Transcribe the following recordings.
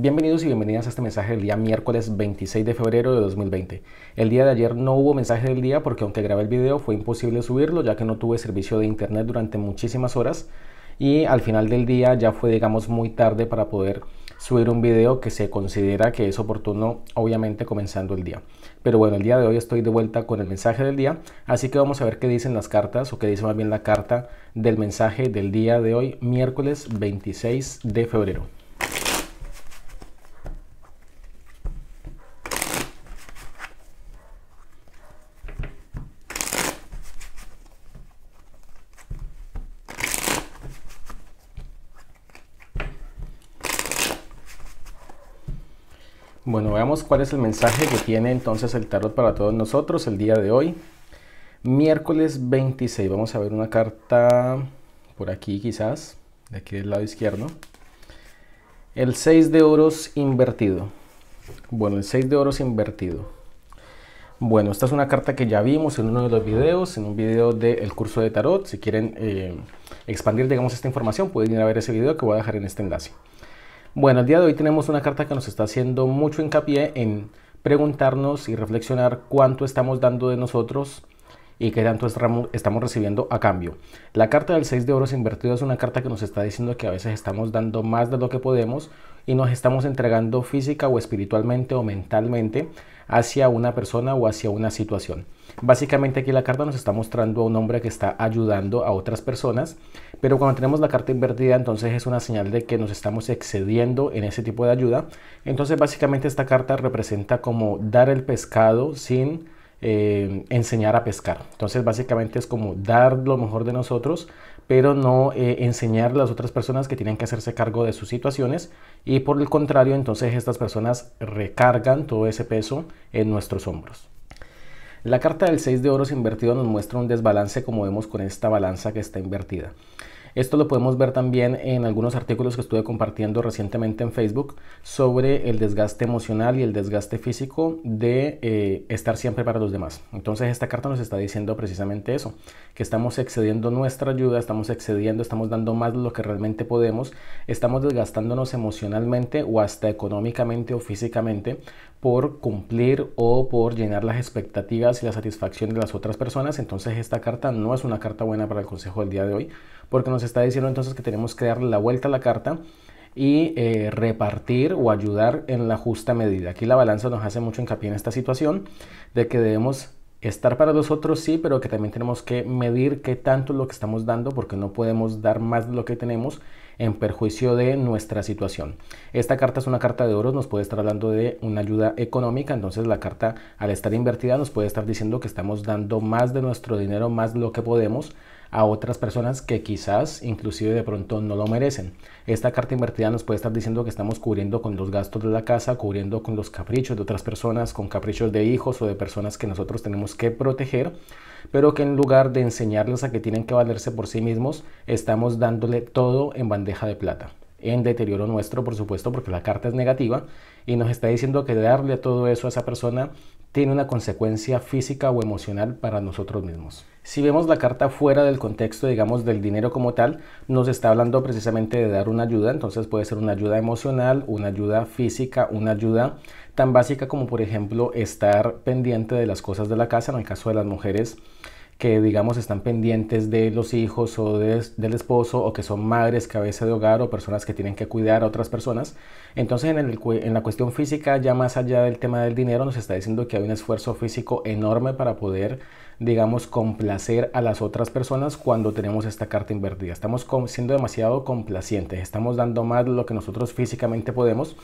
Bienvenidos y bienvenidas a este mensaje del día miércoles 26 de febrero de 2020. El día de ayer no hubo mensaje del día porque aunque grabé el video fue imposible subirlo ya que no tuve servicio de internet durante muchísimas horas y al final del día ya fue digamos muy tarde para poder subir un video que se considera que es oportuno obviamente comenzando el día. Pero bueno, el día de hoy estoy de vuelta con el mensaje del día, así que vamos a ver qué dicen las cartas o qué dice más bien la carta del mensaje del día de hoy miércoles 26 de febrero. Bueno, veamos cuál es el mensaje que tiene entonces el tarot para todos nosotros el día de hoy. Miércoles 26, vamos a ver una carta por aquí quizás, de aquí del lado izquierdo. El 6 de oros invertido. Bueno, el 6 de oros invertido. Bueno, esta es una carta que ya vimos en uno de los videos, en un video del curso de tarot. Si quieren eh, expandir, digamos, esta información, pueden ir a ver ese video que voy a dejar en este enlace. Bueno, el día de hoy tenemos una carta que nos está haciendo mucho hincapié en preguntarnos y reflexionar cuánto estamos dando de nosotros y qué tanto estamos recibiendo a cambio. La carta del 6 de oros invertido es una carta que nos está diciendo que a veces estamos dando más de lo que podemos y nos estamos entregando física o espiritualmente o mentalmente hacia una persona o hacia una situación. Básicamente aquí la carta nos está mostrando a un hombre que está ayudando a otras personas, pero cuando tenemos la carta invertida entonces es una señal de que nos estamos excediendo en ese tipo de ayuda. Entonces básicamente esta carta representa como dar el pescado sin eh, enseñar a pescar. Entonces básicamente es como dar lo mejor de nosotros pero no eh, enseñar a las otras personas que tienen que hacerse cargo de sus situaciones y por el contrario entonces estas personas recargan todo ese peso en nuestros hombros. La carta del 6 de oros invertido nos muestra un desbalance como vemos con esta balanza que está invertida. Esto lo podemos ver también en algunos artículos que estuve compartiendo recientemente en Facebook sobre el desgaste emocional y el desgaste físico de eh, estar siempre para los demás. Entonces esta carta nos está diciendo precisamente eso, que estamos excediendo nuestra ayuda, estamos excediendo, estamos dando más de lo que realmente podemos, estamos desgastándonos emocionalmente o hasta económicamente o físicamente por cumplir o por llenar las expectativas y la satisfacción de las otras personas. Entonces esta carta no es una carta buena para el consejo del día de hoy porque nos está diciendo entonces que tenemos que darle la vuelta a la carta y eh, repartir o ayudar en la justa medida. Aquí la balanza nos hace mucho hincapié en esta situación de que debemos estar para nosotros, sí, pero que también tenemos que medir qué tanto lo que estamos dando porque no podemos dar más de lo que tenemos en perjuicio de nuestra situación. Esta carta es una carta de oros, nos puede estar hablando de una ayuda económica, entonces la carta al estar invertida nos puede estar diciendo que estamos dando más de nuestro dinero, más lo que podemos a otras personas que quizás inclusive de pronto no lo merecen. Esta carta invertida nos puede estar diciendo que estamos cubriendo con los gastos de la casa, cubriendo con los caprichos de otras personas, con caprichos de hijos o de personas que nosotros tenemos que proteger pero que en lugar de enseñarles a que tienen que valerse por sí mismos, estamos dándole todo en bandeja de plata en deterioro nuestro, por supuesto, porque la carta es negativa y nos está diciendo que darle todo eso a esa persona tiene una consecuencia física o emocional para nosotros mismos. Si vemos la carta fuera del contexto, digamos, del dinero como tal, nos está hablando precisamente de dar una ayuda, entonces puede ser una ayuda emocional, una ayuda física, una ayuda tan básica como por ejemplo estar pendiente de las cosas de la casa, en el caso de las mujeres, que digamos están pendientes de los hijos o del esposo o que son madres, cabeza de hogar o personas que tienen que cuidar a otras personas. Entonces en, en la cuestión física, ya más allá del tema del dinero, nos está diciendo que hay un esfuerzo físico enorme para poder digamos, complacer a las otras personas cuando tenemos esta carta invertida. Estamos siendo demasiado complacientes, estamos dando más lo que nosotros físicamente podemos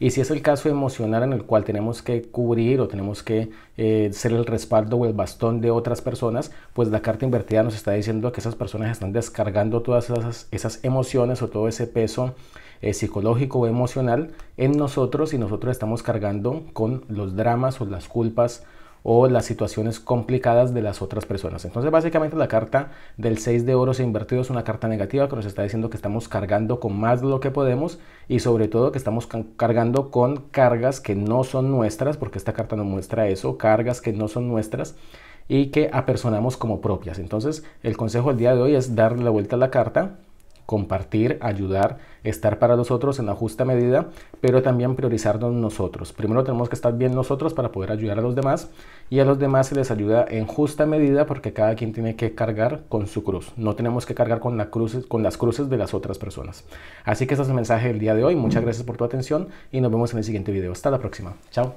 y si es el caso emocional en el cual tenemos que cubrir o tenemos que eh, ser el respaldo o el bastón de otras personas, pues la carta invertida nos está diciendo que esas personas están descargando todas esas, emociones o todo ese peso eh, psicológico o emocional en nosotros y nosotros estamos cargando con los dramas o las culpas o las situaciones complicadas de las otras personas. Entonces básicamente la carta del 6 de oros invertido es una carta negativa que nos está diciendo que estamos cargando con más de lo que podemos y sobre todo que estamos cargando con cargas que no son nuestras, porque esta carta nos muestra eso, cargas que no son nuestras y que apersonamos como propias. Entonces el consejo del día de hoy es darle la vuelta a la carta compartir, ayudar, estar para los otros en la justa medida, pero también priorizarnos nosotros. Primero tenemos que estar bien nosotros para poder ayudar a los demás y a los demás se les ayuda en justa medida porque cada quien tiene que cargar con su cruz. No tenemos que cargar con, cruces, con las cruces de las otras personas. Así que ese es el mensaje del día de hoy. Muchas gracias por tu atención y nos vemos en el siguiente video. Hasta la próxima. Chao.